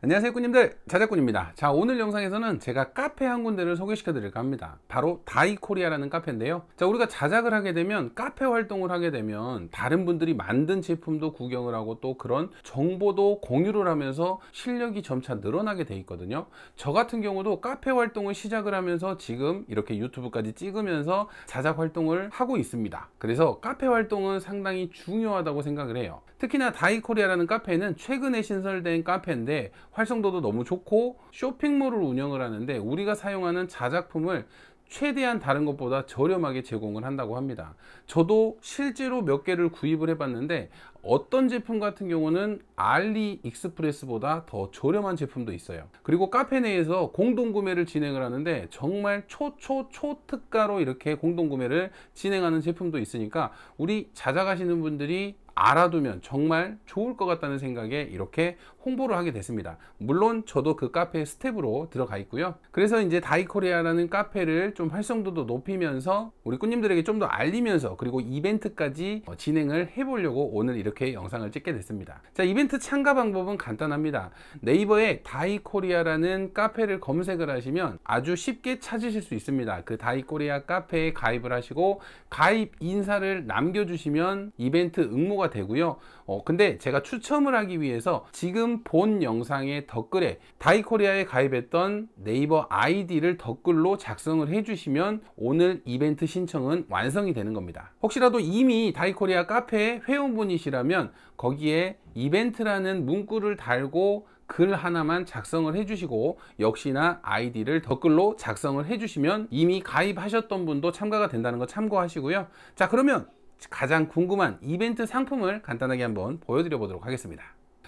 안녕하세요 꾸님들 자작꾼입니다 자 오늘 영상에서는 제가 카페 한 군데를 소개시켜 드릴까 합니다 바로 다이코리아라는 카페인데요 자 우리가 자작을 하게 되면 카페 활동을 하게 되면 다른 분들이 만든 제품도 구경을 하고 또 그런 정보도 공유를 하면서 실력이 점차 늘어나게 돼 있거든요 저 같은 경우도 카페 활동을 시작을 하면서 지금 이렇게 유튜브까지 찍으면서 자작 활동을 하고 있습니다 그래서 카페 활동은 상당히 중요하다고 생각을 해요 특히나 다이코리아라는 카페는 최근에 신설된 카페인데 활성도도 너무 좋고 쇼핑몰을 운영을 하는데 우리가 사용하는 자작품을 최대한 다른 것보다 저렴하게 제공을 한다고 합니다 저도 실제로 몇 개를 구입을 해봤는데 어떤 제품 같은 경우는 알리 익스프레스보다 더 저렴한 제품도 있어요 그리고 카페 내에서 공동 구매를 진행을 하는데 정말 초초 초특가로 이렇게 공동 구매를 진행하는 제품도 있으니까 우리 자작하시는 분들이 알아두면 정말 좋을 것 같다는 생각에 이렇게 홍보를 하게 됐습니다. 물론 저도 그 카페 스텝으로 들어가 있고요. 그래서 이제 다이코리아라는 카페를 좀 활성도도 높이면서 우리 꾸님들에게 좀 더 알리면서 그리고 이벤트까지 어, 진행을 해보려고 오늘 이렇게 영상을 찍게 됐습니다. 자, 이벤트 참가 방법은 간단합니다. 네이버에 다이코리아라는 카페를 검색을 하시면 아주 쉽게 찾으실 수 있습니다. 그 다이코리아 카페에 가입을 하시고 가입 인사를 남겨주시면 이벤트 응모가 되고요 어, 근데 제가 추첨을 하기 위해서 지금 본 영상의 댓글에 다이코리아에 가입했던 네이버 아이디를 댓글로 작성을 해주시면 오늘 이벤트 신청은 완성이 되는 겁니다 혹시라도 이미 다이코리아 카페 회원분이시라면 거기에 이벤트라는 문구를 달고 글 하나만 작성을 해주시고 역시나 아이디를 댓글로 작성을 해주시면 이미 가입하셨던 분도 참가가 된다는 거 참고하시고요. 자 그러면 가장 궁금한 이벤트 상품을 간단하게 한번 보여드려 보도록 하겠습니다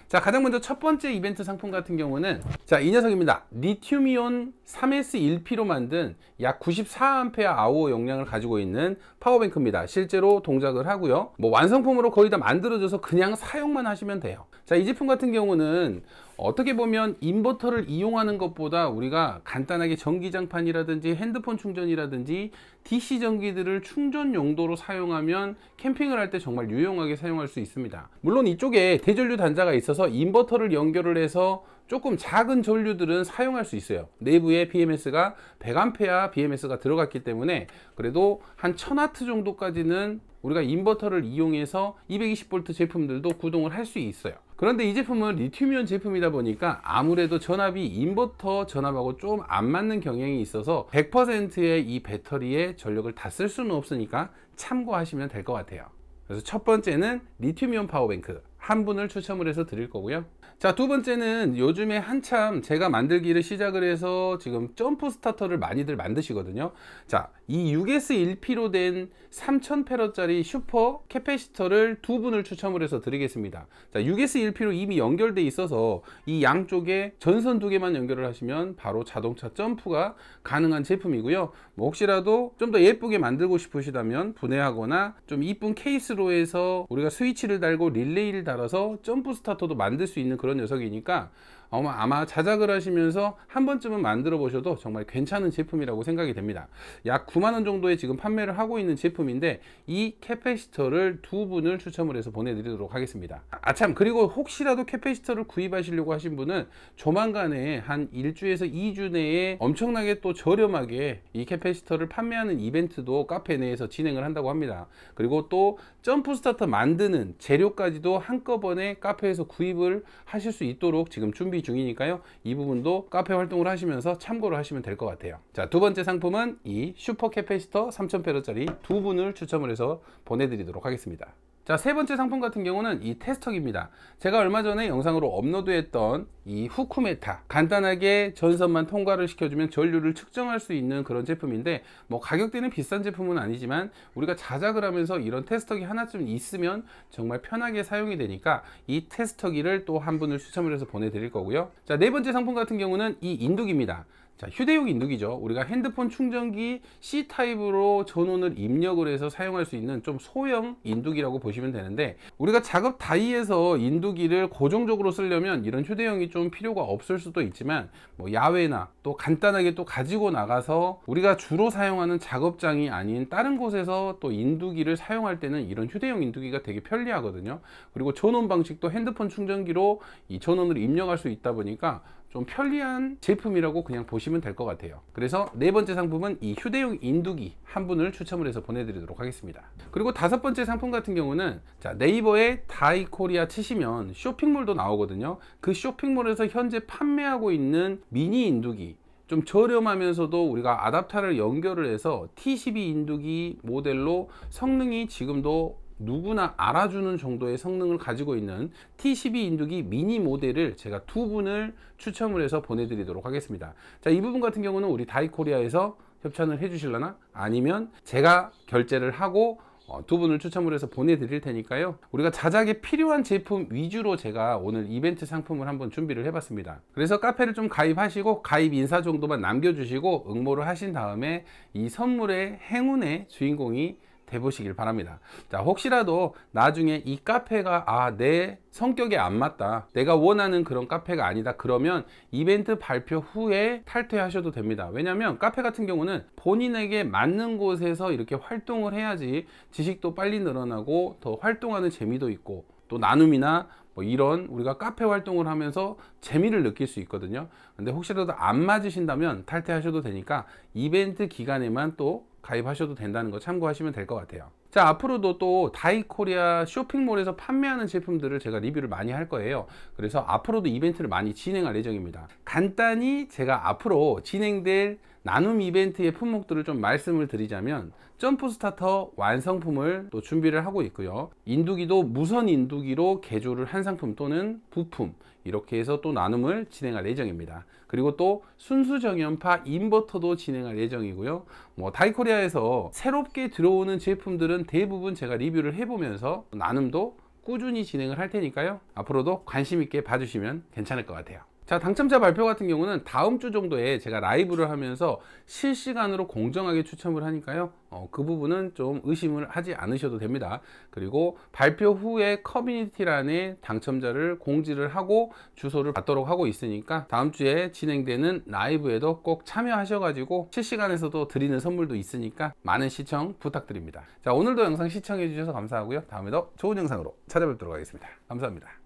자 가장 먼저 첫 번째 이벤트 상품 같은 경우는 자이 녀석입니다 리튬이온 3S1P로 만든 약 94Ah 용량을 가지고 있는 파워뱅크입니다 실제로 동작을 하고요 뭐 완성품으로 거의 다 만들어져서 그냥 사용만 하시면 돼요 자이 제품 같은 경우는 어떻게 보면 인버터를 이용하는 것보다 우리가 간단하게 전기장판이라든지 핸드폰 충전이라든지 DC 전기들을 충전 용도로 사용하면 캠핑을 할 때 정말 유용하게 사용할 수 있습니다 물론 이쪽에 대전류 단자가 있어서 인버터를 연결을 해서 조금 작은 전류들은 사용할 수 있어요 내부에 BMS가 100A BMS가 들어갔기 때문에 그래도 한 1000W 정도까지는 우리가 인버터를 이용해서 2 2 0 v 제품들도 구동을 할 수 있어요 그런데 이 제품은 리튬이온 제품이다 보니까 아무래도 전압이 인버터 전압하고 좀 안 맞는 경향이 있어서 100%의 이배터리의 전력을 다 쓸 수는 없으니까 참고하시면 될 것 같아요 그래서 첫 번째는 리튬이온 파워뱅크 한 분을 추첨을 해서 드릴 거고요 자 두 번째는 요즘에 한참 제가 만들기를 시작을 해서 지금 점프 스타터를 많이들 만드시거든요 자이 6S1P로 된 3000페러짜리 슈퍼 캐패시터를 두 분을 추첨을 해서 드리겠습니다 자 6S1P로 이미 연결돼 있어서 이 양쪽에 전선 두 개만 연결을 하시면 바로 자동차 점프가 가능한 제품이고요 뭐 혹시라도 좀 더 예쁘게 만들고 싶으시다면 분해하거나 좀 이쁜 케이스로 해서 우리가 스위치를 달고 릴레이를 달아서 점프 스타터도 만들 수 있는 그런 녀석이니까 아마 자작을 하시면서 한 번쯤은 만들어 보셔도 정말 괜찮은 제품이라고 생각이 됩니다 약 9만원 정도에 지금 판매를 하고 있는 제품인데 이캐페시터를두 분을 추첨을 해서 보내드리도록 하겠습니다 아 참 그리고 혹시라도 캐페시터를 구입하시려고 하신 분은 조만간에 한 1주에서 2주 내에 엄청나게 또 저렴하게 이캐페시터를 판매하는 이벤트도 카페 내에서 진행을 한다고 합니다 그리고 또 점프 스타터 만드는 재료까지도 한꺼번에 카페에서 구입을 하실 수 있도록 지금 준비 준비 중이니까요. 이 부분도 카페 활동을 하시면서 참고를 하시면 될 것 같아요. 자, 두 번째 상품은 이 슈퍼 캐페시터 3000페러짜리 두 분을 추첨을 해서 보내드리도록 하겠습니다. 자, 세 번째 상품 같은 경우는 이 테스터기입니다. 제가 얼마 전에 영상으로 업로드했던 이 후쿠메타. 간단하게 전선만 통과를 시켜주면 전류를 측정할 수 있는 그런 제품인데, 뭐 가격대는 비싼 제품은 아니지만, 우리가 자작을 하면서 이런 테스터기 하나쯤 있으면 정말 편하게 사용이 되니까 이 테스터기를 또 한 분을 추첨을 해서 보내드릴 거고요. 자, 네 번째 상품 같은 경우는 이 인두기입니다. 자, 휴대용 인두기죠. 우리가 핸드폰 충전기 C타입으로 전원을 입력을 해서 사용할 수 있는 좀 소형 인두기라고 보시면 되는데 우리가 작업 다이에서 인두기를 고정적으로 쓰려면 이런 휴대용이 좀 필요가 없을 수도 있지만 뭐 야외나 또 간단하게 또 가지고 나가서 우리가 주로 사용하는 작업장이 아닌 다른 곳에서 또 인두기를 사용할 때는 이런 휴대용 인두기가 되게 편리하거든요. 그리고 전원 방식도 핸드폰 충전기로 이 전원을 입력할 수 있다 보니까 좀 편리한 제품이라고 그냥 보시면 될 것 같아요 그래서 네 번째 상품은 이 휴대용 인두기 한 분을 추첨을 해서 보내드리도록 하겠습니다 그리고 다섯 번째 상품 같은 경우는 자 네이버에 다이코리아 치시면 쇼핑몰도 나오거든요 그 쇼핑몰에서 현재 판매하고 있는 미니 인두기 좀 저렴하면서도 우리가 아답타를 연결을 해서 T12 인두기 모델로 성능이 지금도 누구나 알아주는 정도의 성능을 가지고 있는 T12 인두기 미니 모델을 제가 두 분을 추첨을 해서 보내드리도록 하겠습니다. 자, 이 부분 같은 경우는 우리 다이코리아에서 협찬을 해주실려나 아니면 제가 결제를 하고 어, 두 분을 추첨을 해서 보내드릴 테니까요 우리가 자작에 필요한 제품 위주로 제가 오늘 이벤트 상품을 한번 준비를 해봤습니다 그래서 카페를 좀 가입하시고 가입 인사 정도만 남겨주시고 응모를 하신 다음에 이 선물의 행운의 주인공이 해보시길 바랍니다. 자, 혹시라도 나중에 이 카페가 아, 내 성격에 안 맞다. 내가 원하는 그런 카페가 아니다. 그러면 이벤트 발표 후에 탈퇴하셔도 됩니다. 왜냐면 하 카페 같은 경우는 본인에게 맞는 곳에서 이렇게 활동을 해야지 지식도 빨리 늘어나고 더 활동하는 재미도 있고 또 나눔이나 뭐 이런 우리가 카페 활동을 하면서 재미를 느낄 수 있거든요 근데 혹시라도 안 맞으신다면 탈퇴하셔도 되니까 이벤트 기간에만 또 가입하셔도 된다는 거 참고하시면 될 것 같아요. 자 앞으로도 또 다이코리아 쇼핑몰에서 판매하는 제품들을 제가 리뷰를 많이 할 거예요 그래서 앞으로도 이벤트를 많이 진행할 예정입니다 간단히 제가 앞으로 진행될 나눔 이벤트의 품목들을 좀 말씀을 드리자면 점프 스타터 완성품을 또 준비를 하고 있고요 인두기도 무선 인두기로 개조를 한 상품 또는 부품 이렇게 해서 또 나눔을 진행할 예정입니다 그리고 또 순수 정연파 인버터도 진행할 예정이고요 뭐 다이코리아에서 새롭게 들어오는 제품들은 내용들은 대부분 제가 리뷰를 해보면서 나눔도 꾸준히 진행을 할 테니까요. 앞으로도 관심 있게 봐주시면 괜찮을 것 같아요. 자 당첨자 발표 같은 경우는 다음 주 정도에 제가 라이브를 하면서 실시간으로 공정하게 추첨을 하니까요 어, 그 부분은 좀 의심을 하지 않으셔도 됩니다 그리고 발표 후에 커뮤니티란에 당첨자를 공지를 하고 주소를 받도록 하고 있으니까 다음 주에 진행되는 라이브에도 꼭 참여하셔 가지고 실시간에서도 드리는 선물도 있으니까 많은 시청 부탁드립니다 자 오늘도 영상 시청해 주셔서 감사하고요 다음에 도 좋은 영상으로 찾아뵙도록 하겠습니다 감사합니다